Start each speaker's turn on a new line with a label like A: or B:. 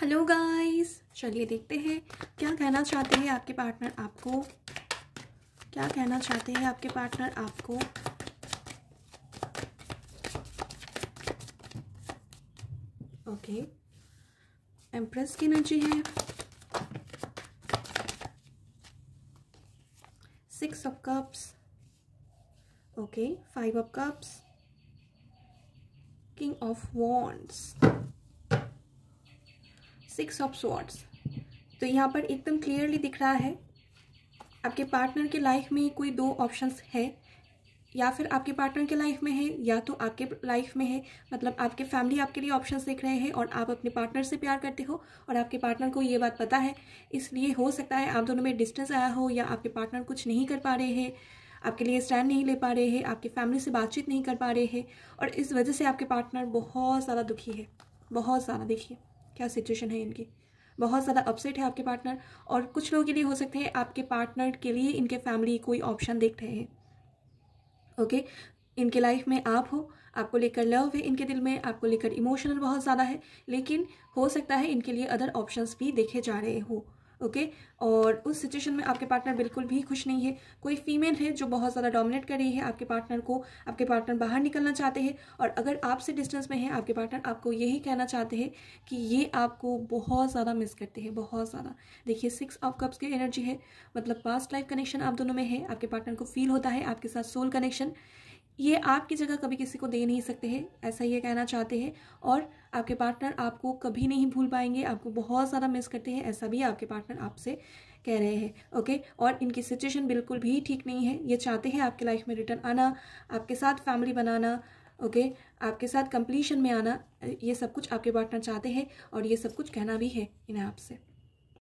A: Hello guys चलिए देखते हैं क्या कहना चाहते हैं आपके पार्टनर आपको क्या कहना चाहते हैं आपके पार्टनर आपको ओके एम्प्रेस की एनर्जी है six of cups okay five of cups king of wands six of swords तो यहाँ पर एकदम क्लियरली दिख रहा है आपके पार्टनर के लाइफ में कोई दो ऑप्शंस है या फिर आपके पार्टनर के लाइफ में है या तो आपके लाइफ में है मतलब आपके फैमिली आपके लिए ऑप्शंस देख रहे हैं और आप अपने पार्टनर से प्यार करते हो और आपके पार्टनर को ये बात पता है इसलिए हो सकता है आप दोनों में डिस्टेंस आया हो या आपके पार्टनर कुछ नहीं कर पा रहे हैं आपके लिए स्टैंड नहीं ले पा रहे हैं आपकी फैमिली से बातचीत नहीं कर पा रहे हैं और इस वजह से आपके पार्टनर बहुत ज़्यादा दुखी है बहुत ज़्यादा देखिए क्या सिचुएशन है इनकी बहुत ज़्यादा अपसेट है आपके पार्टनर और कुछ लोगों के लिए हो सकते हैं आपके पार्टनर के लिए इनके फैमिली कोई ऑप्शन देख रहे हैं ओके इनके लाइफ में आप हो आपको लेकर लव है इनके दिल में आपको लेकर इमोशनल बहुत ज़्यादा है लेकिन हो सकता है इनके लिए अदर ऑप्शंस भी देखे जा रहे हों ओके okay? और उस सिचुएशन में आपके पार्टनर बिल्कुल भी खुश नहीं है कोई फीमेल है जो बहुत ज़्यादा डोमिनेट कर रही है आपके पार्टनर को आपके पार्टनर बाहर निकलना चाहते हैं और अगर आपसे डिस्टेंस में है आपके पार्टनर आपको यही कहना चाहते हैं कि ये आपको बहुत ज़्यादा मिस करते हैं बहुत ज़्यादा देखिए सिक्स ऑफ कप्स की एनर्जी है मतलब पास्ट लाइफ कनेक्शन आप दोनों में है आपके पार्टनर को फील होता है आपके साथ सोल कनेक्शन ये आपकी जगह कभी किसी को दे नहीं सकते हैं ऐसा ये कहना चाहते हैं और आपके पार्टनर आपको कभी नहीं भूल पाएंगे आपको बहुत ज़्यादा मिस करते हैं ऐसा भी आपके पार्टनर आपसे कह रहे हैं ओके और इनकी सिचुएशन बिल्कुल भी ठीक नहीं है ये चाहते हैं आपके लाइफ में रिटर्न आना आपके साथ फैमिली बनाना ओके आपके साथ कंप्लीशन में आना ये सब कुछ आपके पार्टनर चाहते हैं और ये सब कुछ कहना भी है इन्हें आपसे